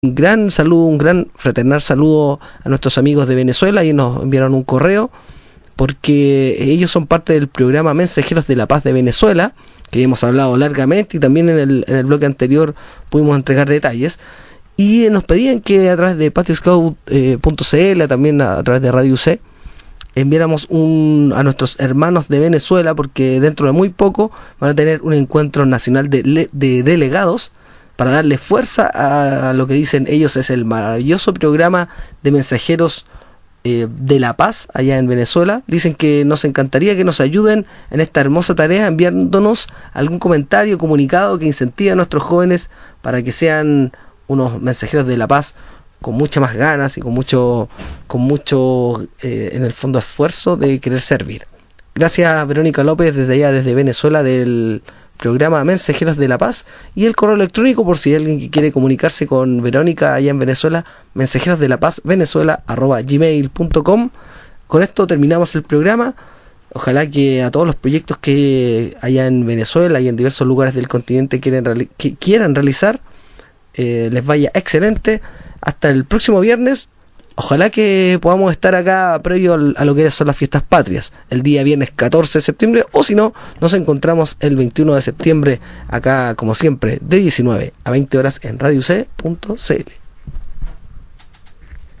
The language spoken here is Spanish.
un gran saludo, un gran fraternal saludo a nuestros amigos de Venezuela y nos enviaron un correo porque ellos son parte del programa Mensajeros de la Paz de Venezuela, que hemos hablado largamente y también en el, en el bloque anterior pudimos entregar detalles. Y eh, nos pedían que a través de Patrioscow.cl eh, también a, través de Radio C, enviáramos un, a nuestros hermanos de Venezuela, porque dentro de muy poco van a tener un encuentro nacional de, de delegados para darle fuerza a lo que dicen ellos es el maravilloso programa de mensajeros eh, de la paz allá en Venezuela. Dicen que nos encantaría que nos ayuden en esta hermosa tarea enviándonos algún comentario, comunicado que incentive a nuestros jóvenes para que sean unos mensajeros de la paz con muchas más ganas y con mucho, con mucho eh, en el fondo esfuerzo de querer servir. Gracias Verónica López desde allá, desde Venezuela, del programa Mensajeros de la Paz y el correo electrónico por si hay alguien que quiere comunicarse con Verónica allá en Venezuela, mensajeros de la paz venezuela arroba gmail.com. Con esto terminamos el programa. Ojalá que a todos los proyectos que allá en Venezuela y en diversos lugares del continente quieran realizar eh, les vaya excelente. Hasta el próximo viernes Ojalá que podamos estar acá previo a lo que son las fiestas patrias, el día viernes 14 de septiembre, o si no, nos encontramos el 21 de septiembre acá, como siempre, de 19 a 20 horas en radioc.cl